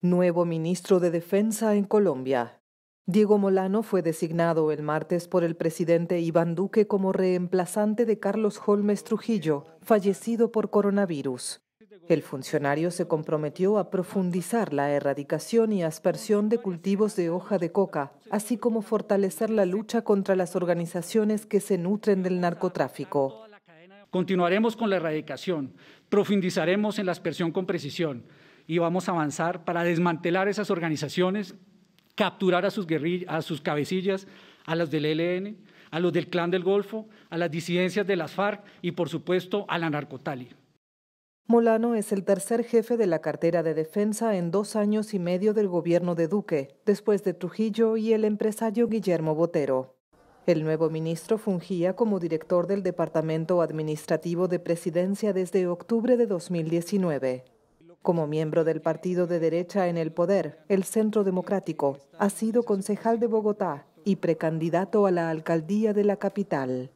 Nuevo ministro de Defensa en Colombia. Diego Molano fue designado el martes por el presidente Iván Duque como reemplazante de Carlos Holmes Trujillo, fallecido por coronavirus. El funcionario se comprometió a profundizar la erradicación y aspersión de cultivos de hoja de coca, así como fortalecer la lucha contra las organizaciones que se nutren del narcotráfico. Continuaremos con la erradicación, profundizaremos en la aspersión con precisión y vamos a avanzar para desmantelar esas organizaciones, capturar a sus, a sus cabecillas, a las del ELN, a los del Clan del Golfo, a las disidencias de las FARC y, por supuesto, a la narcotalia. Molano es el tercer jefe de la cartera de defensa en dos años y medio del gobierno de Duque, después de Trujillo y el empresario Guillermo Botero. El nuevo ministro fungía como director del Departamento Administrativo de Presidencia desde octubre de 2019. Como miembro del partido de derecha en el poder, el Centro Democrático, ha sido concejal de Bogotá y precandidato a la alcaldía de la capital.